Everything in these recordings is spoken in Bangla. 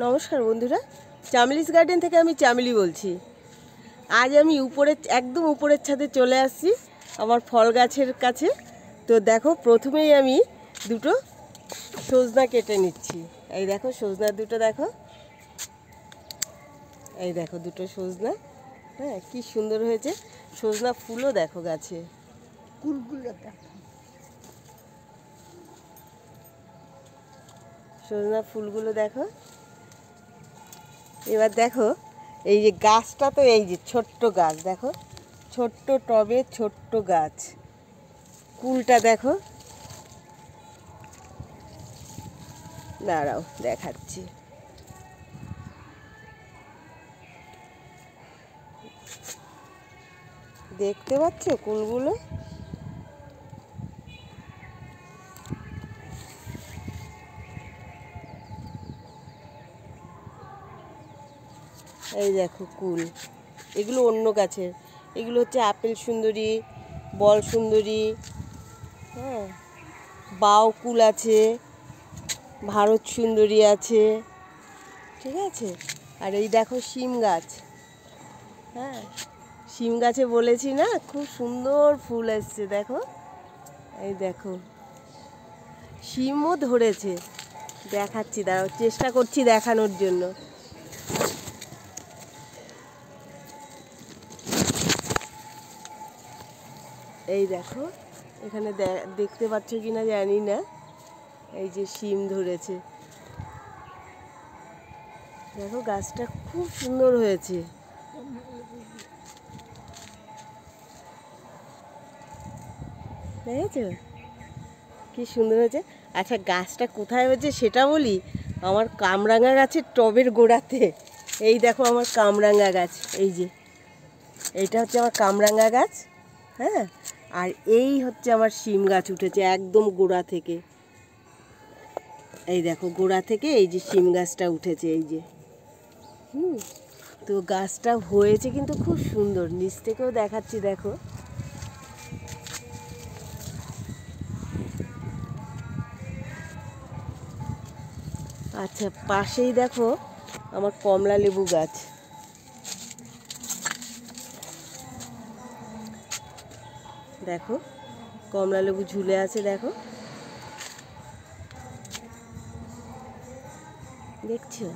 নমস্কার বন্ধুরা চামলিস গার্ডেন থেকে আমি চামলি বলছি আজ আমি উপরে একদম উপরের ছাদে চলে আসছি আমার ফল গাছের কাছে তো দেখো প্রথমেই আমি দুটো সজনা কেটে নিচ্ছি এই দেখো সজনা দুটো দেখো এই দেখো দুটো সজনা হ্যাঁ কি সুন্দর হয়েছে সজনা ফুলও দেখো গাছে দেখো সজনা ফুলগুলো দেখো এবার দেখো এই যে গাছটা তো এই যে ছোট্ট গাছ দেখো ছোট্ট টবে ছোট্ট গাছ কুলটা দেখো দাঁড়াও দেখাচ্ছি দেখতে পাচ্ছ কুলগুলো এই দেখো কুল এগুলো অন্য গাছের এগুলো হচ্ছে আপেল সুন্দরী বল সুন্দরী হ্যাঁ বাউ কুল আছে ভারত সুন্দরী আছে ঠিক আছে আর এই দেখো শিম গাছ হ্যাঁ শিম গাছে বলেছি না খুব সুন্দর ফুল এসছে দেখো এই দেখো শিমও ধরেছে দেখাচ্ছি দাঁড়াও চেষ্টা করছি দেখানোর জন্য এই দেখো এখানে দেখতে পাচ্ছ কি না জানি না এই যে শিম ধরেছে দেখো গাছটা খুব সুন্দর হয়েছে দেখেছো কি সুন্দর হয়েছে আচ্ছা গাছটা কোথায় হয়েছে সেটা বলি আমার কামরাঙা গাছের টবের গোড়াতে এই দেখো আমার কামরাঙা গাছ এই যে এইটা হচ্ছে আমার কামরাঙা গাছ হ্যাঁ আর এই হচ্ছে আমার শিম গাছ উঠেছে একদম গোড়া থেকে এই দেখো গোড়া থেকে এই যে শিম গাছটা উঠেছে এই যে হুম তো গাছটা হয়েছে কিন্তু খুব সুন্দর নিচ থেকেও দেখাচ্ছি দেখো আচ্ছা পাশেই দেখো আমার কমলা লেবু গাছ দেখো কমলা লেবু ঝুলে আছে দেখো দেখছো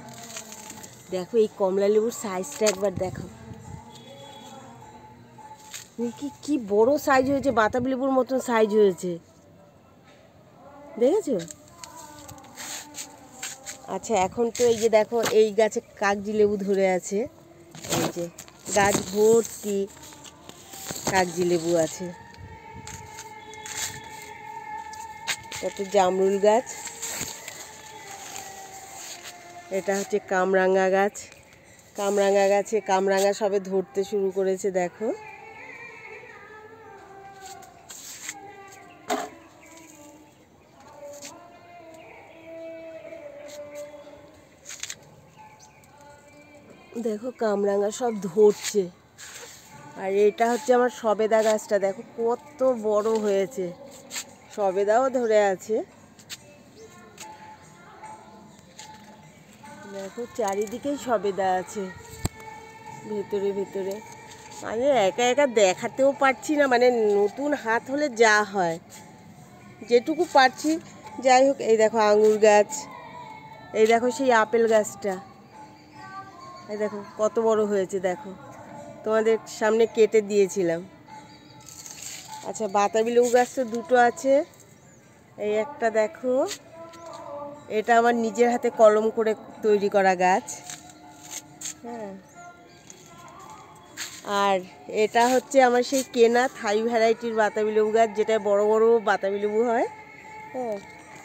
দেখো এই কমলা লেবুর সাইজটা একবার দেখো কি কি বড় সাইজ হয়েছে বাতাবি লেবুর মতন সাইজ হয়েছে দেখেছো আচ্ছা এখন তো এই যে দেখো এই গাছে কাগজি লেবু ধরে আছে এই যে গাছ ভর্তি কাগজি লেবু আছে একটা জামরুল গাছ এটা হচ্ছে কামরাঙ্গা গাছ কামরাঙ্গা গাছে কামরাঙ্গা সবে ধরতে শুরু করেছে দেখো দেখো কামরাঙ্গা সব ধরছে আর এটা হচ্ছে আমার সবেদা গাছটা দেখো কত বড় হয়েছে সবেদাও ধরে আছে দেখো চারিদিকেই সবেদা আছে ভেতরে ভেতরে মানে একা একা দেখাতেও পারছি না মানে নতুন হাত হলে যা হয় যেটুকু পারছি যাই হোক এই দেখো আঙুর গাছ এই দেখো সেই আপেল গাছটা এই দেখো কত বড় হয়েছে দেখো তোমাদের সামনে কেটে দিয়েছিলাম আচ্ছা বাতাবি লেবু গাছ তো দুটো আছে এই একটা দেখো এটা আমার নিজের হাতে কলম করে তৈরি করা গাছ হ্যাঁ আর এটা হচ্ছে আমার সেই কেনা থাই ভ্যারাইটির বাতাবি লেবু গাছ যেটা বড় বড় বাতাবি লেবু হয় হ্যাঁ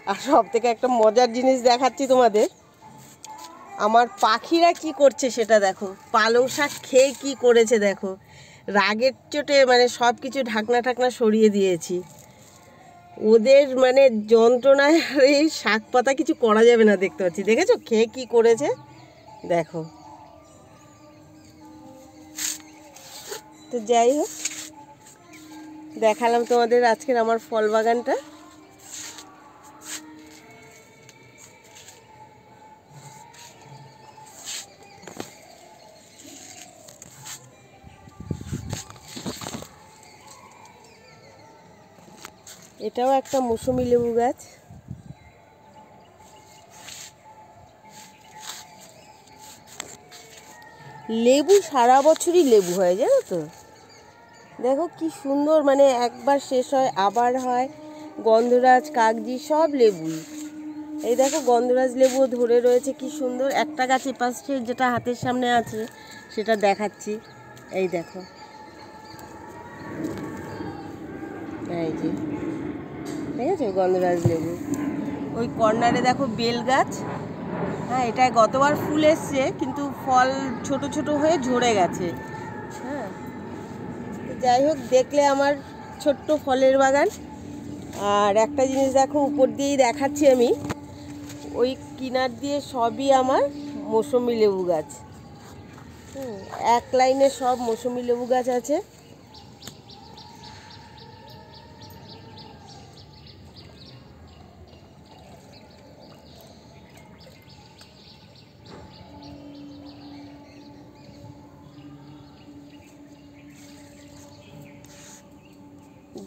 আর সব থেকে একটা মজার জিনিস দেখাচ্ছি তোমাদের আমার পাখিরা কি করছে সেটা দেখো পালং শাক খেয়ে কি করেছে দেখো রাগের চোটে মানে সব কিছু ঢাকনা ঠাকনা সরিয়ে দিয়েছি ওদের মানে যন্ত্রণায় এই শাক পাতা কিছু করা যাবে না দেখতে পাচ্ছি দেখেছো খেয়ে কি করেছে দেখো তো যাই হোক দেখালাম তোমাদের আজকের আমার ফল বাগানটা এটাও একটা মৌসুমি লেবু গাছ লেবু সারা বছরই লেবু হয় জানো তো দেখো কি সুন্দর মানে একবার শেষ হয় আবার হয় গন্ধরাজ কাগজি সব লেবুই এই দেখো গন্ধরাজ লেবু ধরে রয়েছে কি সুন্দর একটা গাছে পাশে যেটা হাতের সামনে আছে সেটা দেখাচ্ছি এই দেখো এই যে ঠিক আছে গন্ধরাজ লেবু ওই কর্নারে দেখো বেল গাছ হ্যাঁ এটা গতবার ফুল এসছে কিন্তু ফল ছোট ছোট হয়ে ঝরে গেছে হ্যাঁ যাই হোক দেখলে আমার ছোট্ট ফলের বাগান আর একটা জিনিস দেখো উপর দিয়েই দেখাচ্ছি আমি ওই কিনার দিয়ে সবই আমার মৌসুমি লেবু গাছ এক লাইনে সব মৌসুমি লেবু গাছ আছে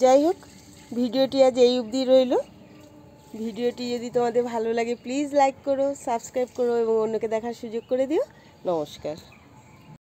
যাই হোক ভিডিওটি আজ এই অবধি রইল ভিডিওটি যদি তোমাদের ভালো লাগে প্লিজ লাইক করো সাবস্ক্রাইব করো এবং অন্যকে দেখার সুযোগ করে দিও নমস্কার